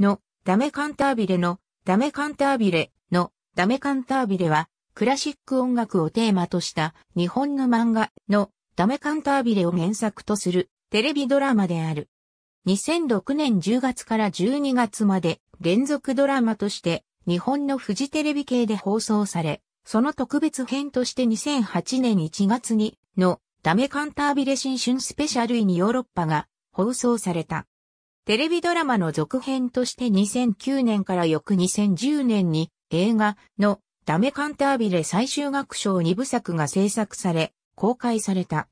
のダメカンタービレのダメカンタービレのダメカンタービレはクラシック音楽をテーマとした日本の漫画のダメカンタービレを原作とするテレビドラマである。2006年10月から12月まで連続ドラマとして日本のフジテレビ系で放送され、その特別編として2008年1月にのダメカンタービレ新春スペシャルにヨーロッパが放送された。テレビドラマの続編として2009年から翌2010年に映画のダメカンタービレ最終楽章2部作が制作され、公開された。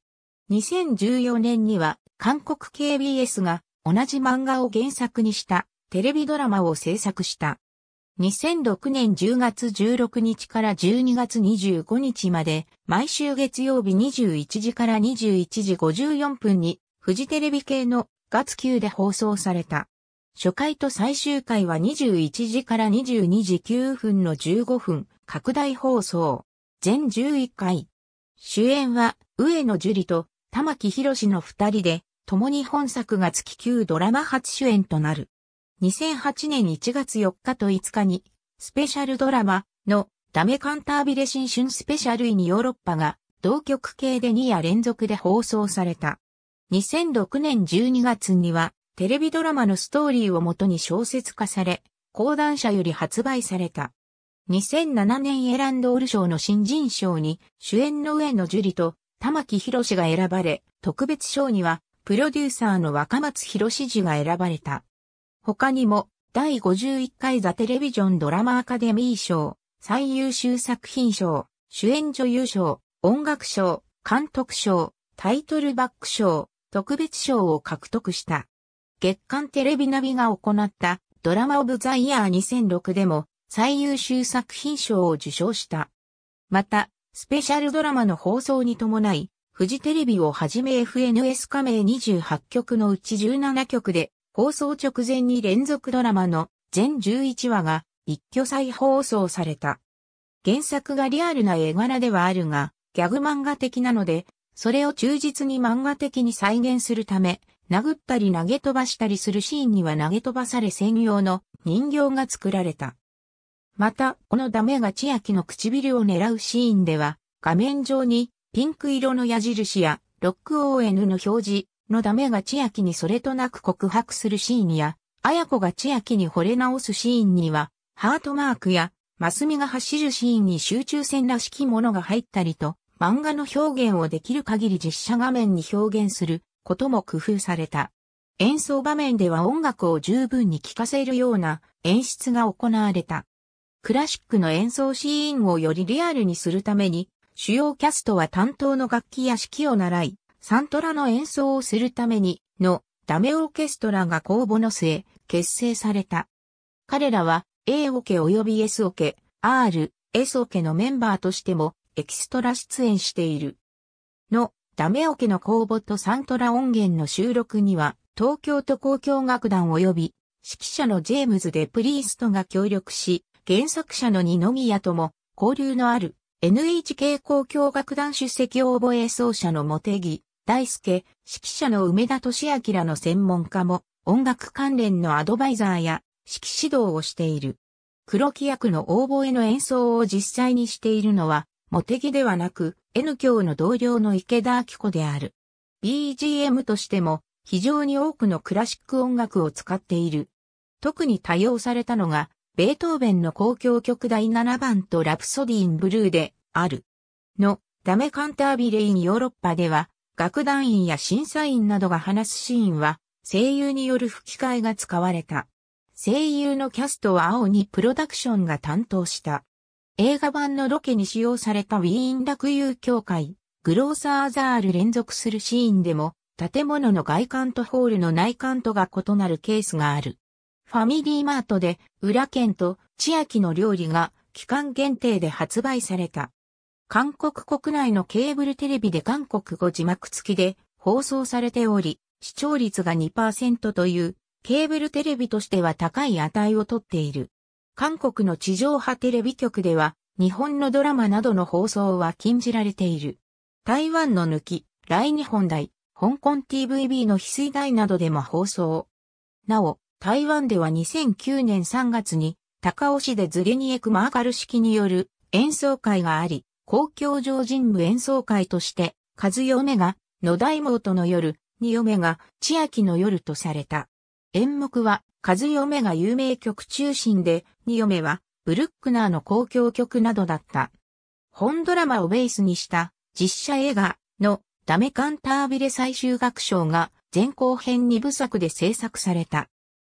2014年には韓国 KBS が同じ漫画を原作にしたテレビドラマを制作した。2006年10月16日から12月25日まで毎週月曜日21時から21時54分にフジテレビ系の月級で放送された。初回と最終回は21時から22時9分の15分、拡大放送。全11回。主演は、上野樹里と玉木宏の二人で、共に本作が月級ドラマ初主演となる。2008年1月4日と5日に、スペシャルドラマのダメカンタービレ新春スペシャルイにヨーロッパが同局系で2夜連続で放送された。2006年12月には、テレビドラマのストーリーをもとに小説化され、講談社より発売された。2007年エランドール賞の新人賞に主演の上野樹里と玉木士が選ばれ、特別賞にはプロデューサーの若松士氏が選ばれた。他にも第51回ザテレビジョンドラマアカデミー賞、最優秀作品賞、主演女優賞、音楽賞、監督賞、タイトルバック賞、特別賞を獲得した。月間テレビナビが行ったドラマオブザイヤー2006でも最優秀作品賞を受賞した。また、スペシャルドラマの放送に伴い、フジテレビをはじめ FNS 加盟28局のうち17局で放送直前に連続ドラマの全11話が一挙再放送された。原作がリアルな絵柄ではあるが、ギャグ漫画的なので、それを忠実に漫画的に再現するため、殴ったり投げ飛ばしたりするシーンには投げ飛ばされ専用の人形が作られた。また、このダメが千秋の唇を狙うシーンでは、画面上にピンク色の矢印やロック ON の表示のダメが千秋にそれとなく告白するシーンや、綾子が千秋に惚れ直すシーンには、ハートマークや、マスミが走るシーンに集中線らしきものが入ったりと、漫画の表現をできる限り実写画面に表現することも工夫された。演奏場面では音楽を十分に聴かせるような演出が行われた。クラシックの演奏シーンをよりリアルにするために、主要キャストは担当の楽器や指揮を習い、サントラの演奏をするためにのダメオーケストラが公募の末、結成された。彼らは A オケ及び S オケ、R、S オケのメンバーとしてもエキストラ出演している。の、ダメオケの公募とサントラ音源の収録には、東京都交響楽団及び、指揮者のジェームズ・デ・プリーストが協力し、原作者の二宮とも交流のある NHK 交響楽団出席応募演奏者の茂木大輔、指揮者の梅田俊明らの専門家も音楽関連のアドバイザーや指揮指導をしている。黒木役の応募への演奏を実際にしているのは茂木ではなく、N 教の同僚の池田明子である。BGM としても、非常に多くのクラシック音楽を使っている。特に多用されたのが、ベートーベンの公共曲第7番とラプソディンブルーで、ある。の、ダメカンタービレインヨーロッパでは、楽団員や審査員などが話すシーンは、声優による吹き替えが使われた。声優のキャストは青にプロダクションが担当した。映画版のロケに使用されたウィーンユー協会、グローサーザール連続するシーンでも、建物の外観とホールの内観とが異なるケースがある。ファミリーマートで、裏県と千秋の料理が期間限定で発売された。韓国国内のケーブルテレビで韓国語字幕付きで放送されており、視聴率が2%というケーブルテレビとしては高い値をとっている。韓国の地上波テレビ局では、日本のドラマなどの放送は禁じられている。台湾の抜き、来日本大、香港 TVB の翡翠台などでも放送。なお、台湾では2009年3月に、高尾市でズレニエクマーカル式による演奏会があり、公共上人部演奏会として、和嫁が、野大妹の夜、二嫁が、千秋の夜とされた。演目は、数嫁が有名曲中心で、二嫁は、ブルックナーの公共曲などだった。本ドラマをベースにした実写映画のダメカンタービレ最終楽章が前後編2部作で制作された。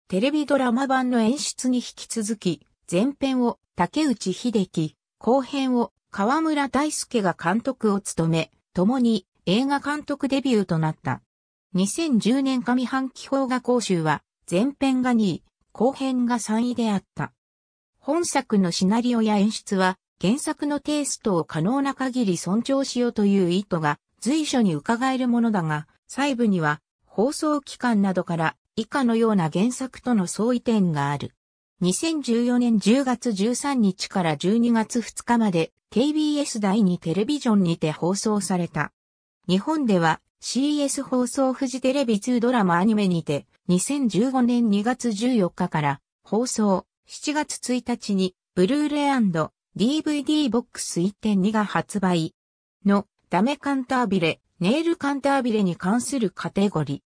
テレビドラマ版の演出に引き続き、前編を竹内秀樹、後編を河村大輔が監督を務め、共に映画監督デビューとなった。2010年上半期邦画講習は前編が2位、後編が3位であった。本作のシナリオや演出は、原作のテイストを可能な限り尊重しようという意図が随所に伺えるものだが、細部には放送期間などから以下のような原作との相違点がある。2014年10月13日から12月2日まで KBS 第2テレビジョンにて放送された。日本では CS 放送フジテレビ2ドラマアニメにて2015年2月14日から放送、7月1日に、ブルーレイ &DVD ボックス1.2が発売の、ダメカンタービレ、ネイルカンタービレに関するカテゴリ